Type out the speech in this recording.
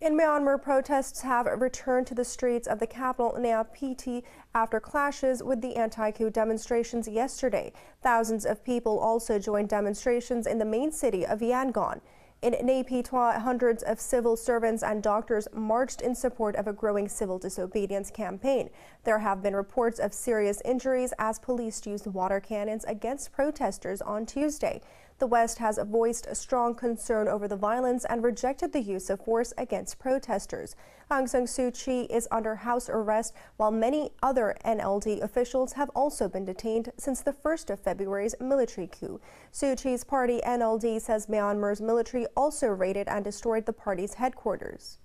In Myanmar, protests have returned to the streets of the capital, Nea after clashes with the anti-coup demonstrations yesterday. Thousands of people also joined demonstrations in the main city of Yangon. In Nea hundreds of civil servants and doctors marched in support of a growing civil disobedience campaign. There have been reports of serious injuries as police used water cannons against protesters on Tuesday. The West has voiced strong concern over the violence and rejected the use of force against protesters. Aung San Suu Kyi is under house arrest, while many other NLD officials have also been detained since the 1st of February's military coup. Suu Kyi's party NLD says Myanmar's military also raided and destroyed the party's headquarters.